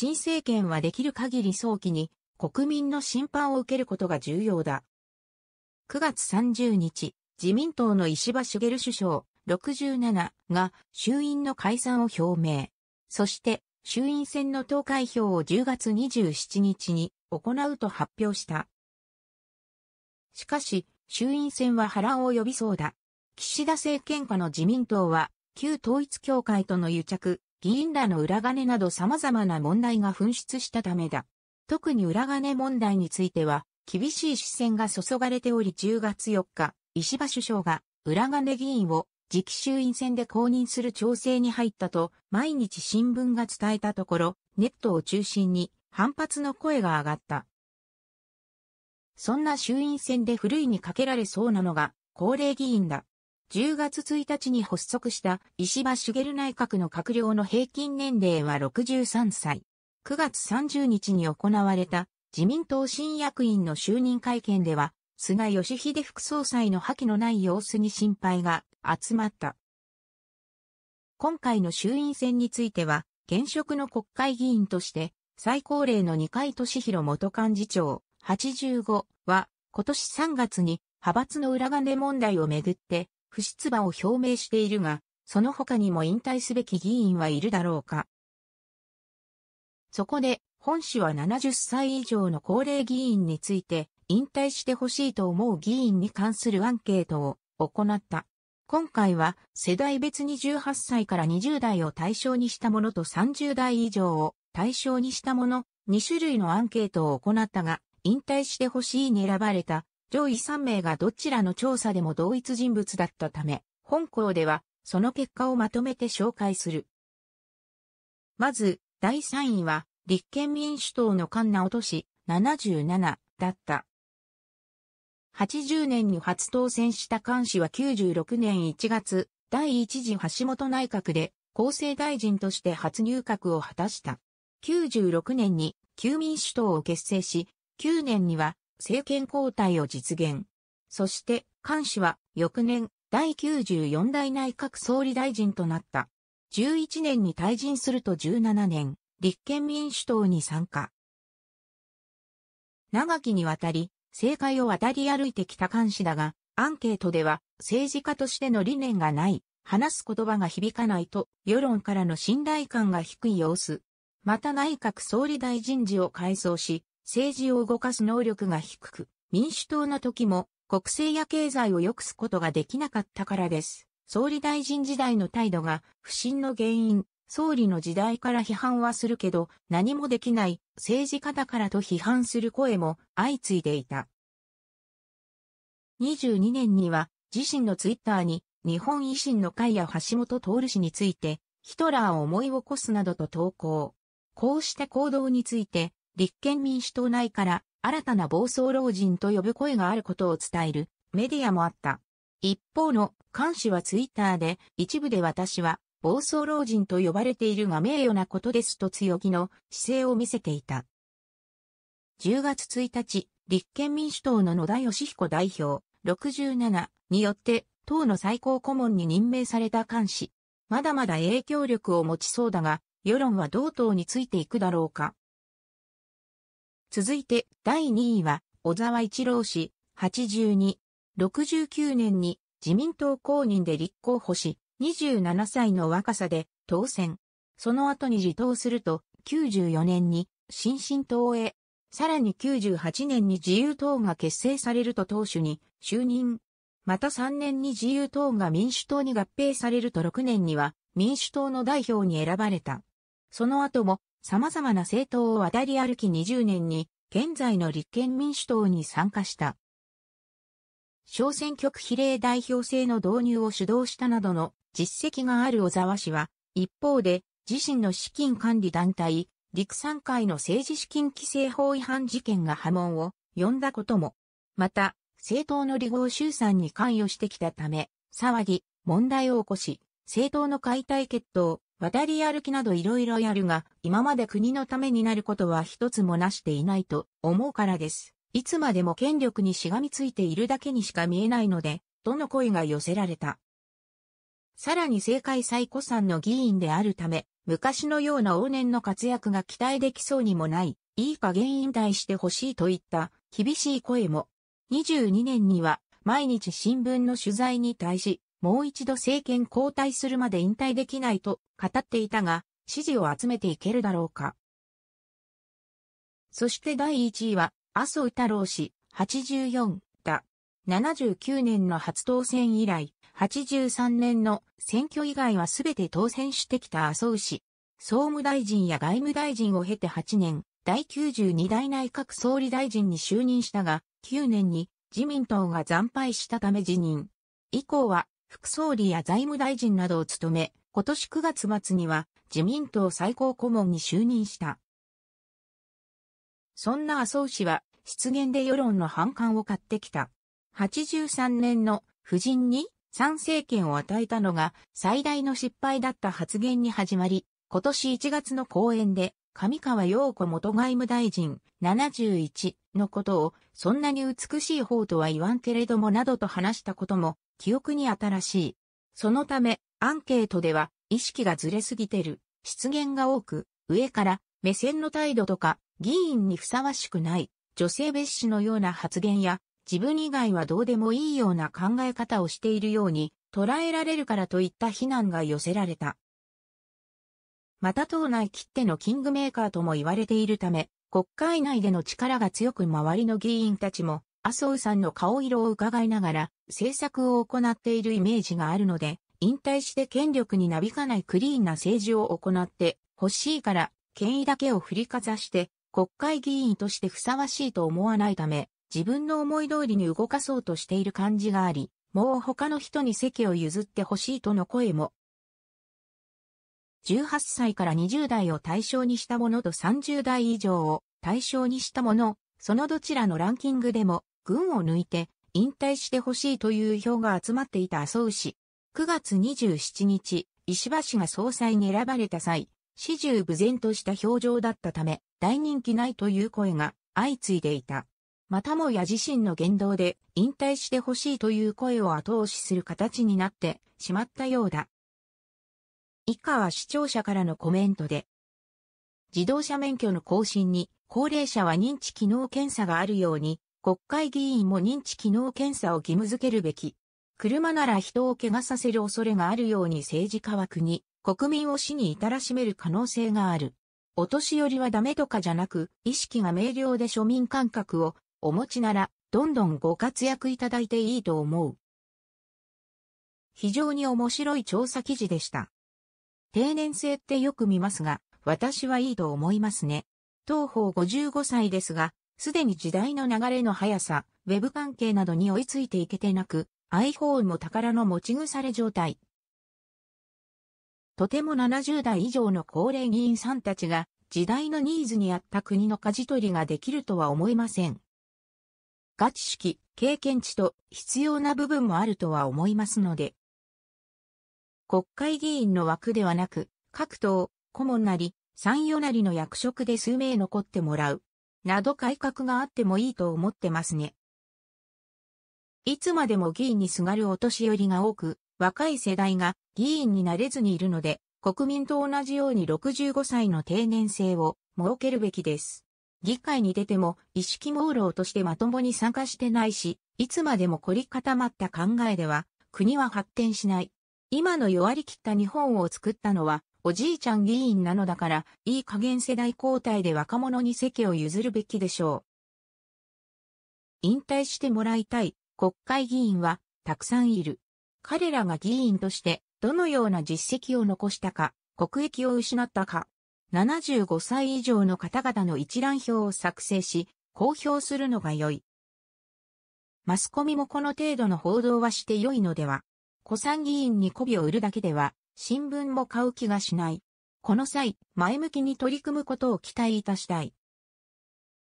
新政権はできる限り早期に国民の審判を受けることが重要だ。9月30日、自民党の石破茂首相67が衆院の解散を表明。そして衆院選の投開票を10月27日に行うと発表した。しかし、衆院選は波乱を呼びそうだ。岸田政権下の自民党は、旧統一協会との癒着、議員らの裏金など様々な問題が噴出したためだ。特に裏金問題については、厳しい視線が注がれており10月4日、石破首相が裏金議員を次期衆院選で公認する調整に入ったと毎日新聞が伝えたところ、ネットを中心に反発の声が上がった。そんな衆院選で古いにかけられそうなのが高齢議員だ。10月1日に発足した石破茂内閣の閣僚の平均年齢は63歳。9月30日に行われた自民党新役員の就任会見では、菅義偉副総裁の覇気のない様子に心配が集まった。今回の衆院選については、現職の国会議員として、最高齢の二階俊博元幹事長85は、今年3月に派閥の裏金問題をめぐって、不出馬を表明しているが、その他にも引退すべき議員はいるだろうか。そこで、本氏は70歳以上の高齢議員について、引退してほしいと思う議員に関するアンケートを行った。今回は世代別に18歳から20代を対象にしたものと30代以上を対象にしたもの2種類のアンケートを行ったが、引退してほしいに選ばれた上位3名がどちらの調査でも同一人物だったため、本校ではその結果をまとめて紹介する。まず、第3位は、立憲民主党の菅直人氏77だった。80年に初当選した菅氏は96年1月、第一次橋本内閣で厚生大臣として初入閣を果たした。96年に旧民主党を結成し、9年には政権交代を実現。そして、菅氏は翌年第94代内閣総理大臣となった。11年に退陣すると17年、立憲民主党に参加。長きにわたり、政界を渡り歩いてきた菅氏だが、アンケートでは政治家としての理念がない、話す言葉が響かないと世論からの信頼感が低い様子。また内閣総理大臣時を改装し、政治を動かす能力が低く、民主党の時も国政や経済を良くすことができなかったからです。総理大臣時代の態度が不信の原因、総理の時代から批判はするけど何もできない政治家だからと批判する声も相次いでいた。22年には自身のツイッターに日本維新の会や橋本徹氏についてヒトラーを思い起こすなどと投稿。こうした行動について立憲民主党内から新たな暴走老人と呼ぶ声があることを伝えるメディアもあった。一方の菅氏はツイッターで一部で私は暴走老人と呼ばれているが名誉なことですと強気の姿勢を見せていた。10月1日、立憲民主党の野田義彦代表67によって党の最高顧問に任命された菅氏。まだまだ影響力を持ちそうだが、世論は同党についていくだろうか。続いて第2位は小沢一郎氏82、69年に自民党公認で立候補し、27歳の若さで当選。その後に自党すると、94年に新進党へ、さらに98年に自由党が結成されると党首に就任。また3年に自由党が民主党に合併されると6年には民主党の代表に選ばれた。その後も様々な政党を渡り歩き20年に、現在の立憲民主党に参加した。小選挙区比例代表制の導入を主導したなどの実績がある小沢氏は、一方で自身の資金管理団体、陸産会の政治資金規正法違反事件が波紋を呼んだことも、また、政党の離合集散に関与してきたため、騒ぎ、問題を起こし、政党の解体決闘、渡り歩きなど色々やるが、今まで国のためになることは一つもなしていないと思うからです。いつまでも権力にしがみついているだけにしか見えないので、との声が寄せられた。さらに政界最古参の議員であるため、昔のような往年の活躍が期待できそうにもない、いい加減引退してほしいといった厳しい声も、22年には毎日新聞の取材に対し、もう一度政権交代するまで引退できないと語っていたが、支持を集めていけるだろうか。そして第1位は、麻生太郎氏、84だ。79年の初当選以来、83年の選挙以外は全て当選してきた麻生氏。総務大臣や外務大臣を経て8年、第92代内閣総理大臣に就任したが、9年に自民党が惨敗したため辞任。以降は副総理や財務大臣などを務め、今年9月末には自民党最高顧問に就任した。そんな麻生氏は、失言で世論の反感を買ってきた。83年の夫人に参政権を与えたのが最大の失敗だった発言に始まり、今年1月の講演で、上川陽子元外務大臣71のことを、そんなに美しい方とは言わんけれどもなどと話したことも、記憶に新しい。そのため、アンケートでは、意識がずれすぎてる、失言が多く、上から目線の態度とか、議員にふさわしくない、女性蔑視のような発言や、自分以外はどうでもいいような考え方をしているように、捉えられるからといった非難が寄せられた。また党内切手のキングメーカーとも言われているため、国会内での力が強く周りの議員たちも麻生さんの顔色を伺いながら政策を行っているイメージがあるので、引退して権力になびかないクリーンな政治を行って欲しいから、権威だけを振りかざして国会議員としてふさわしいと思わないため、自分の思い通りに動かそうとしている感じがあり、もう他の人に席を譲ってほしいとの声も。18歳から20代を対象にしたものと30代以上を対象にしたもの、そのどちらのランキングでも軍を抜いて引退してほしいという票が集まっていた麻生氏。9月27日、石破氏が総裁に選ばれた際、始終無然とした表情だったため、大人気ないという声が相次いでいた。またもや自身の言動で引退してほしいという声を後押しする形になってしまったようだ。以下は視聴者からのコメントで。自動車免許の更新に高齢者は認知機能検査があるように国会議員も認知機能検査を義務付けるべき。車なら人を怪我させる恐れがあるように政治家は国、国民を死に至らしめる可能性がある。お年寄りはダメとかじゃなく、意識が明瞭で庶民感覚をお持ちなら、どんどんご活躍いただいていいと思う。非常に面白い調査記事でした。定年制ってよく見ますが、私はいいと思いますね。当方55歳ですが、すでに時代の流れの速さ、ウェブ関係などに追いついていけてなく、iPhone も宝の持ち腐れ状態。とても70代以上の高齢議員さんたちが、時代のニーズに合った国の舵取りができるとは思いません。ガチ式、経験値と必要な部分もあるとは思いますので。国会議員の枠ではなく、各党、顧問なり、参与なりの役職で数名残ってもらう。など改革があってもいいと思ってますね。いつまでも議員にすがるお年寄りが多く、若い世代が議員になれずにいるので、国民と同じように65歳の定年制を設けるべきです。議会に出ても意識朦朧としてまともに参加してないし、いつまでも凝り固まった考えでは国は発展しない。今の弱り切った日本を作ったのは、おじいちゃん議員なのだから、いい加減世代交代で若者に席を譲るべきでしょう。引退してもらいたい国会議員はたくさんいる。彼らが議員としてどのような実績を残したか、国益を失ったか、75歳以上の方々の一覧表を作成し、公表するのが良い。マスコミもこの程度の報道はして良いのでは古参議院に媚びを売るだけでは、新聞も買う気がしない。この際、前向きに取り組むことを期待いたしたい。